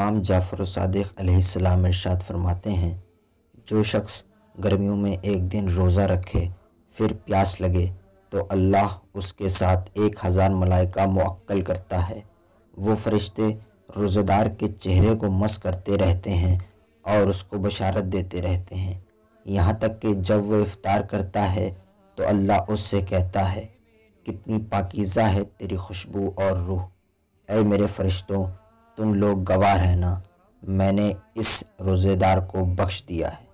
इमाम जाफ़र सदक़ इरशाद फरमाते हैं जो शख्स गर्मियों में एक दिन रोज़ा रखे फिर प्यास लगे तो अल्लाह उसके साथ एक हज़ार मलाइका मक्ल करता है वो फरिश्ते रोज़ेदार के चेहरे को मस करते रहते हैं और उसको बशारत देते रहते हैं यहाँ तक कि जब वो इफ़ार करता है तो अल्लाह उससे कहता है कितनी पाकिज़ा है तेरी खुशबू और रूह अरे मेरे फरिश्तों तुम लोग गवाह रहना मैंने इस रोज़ेदार को बख्श दिया है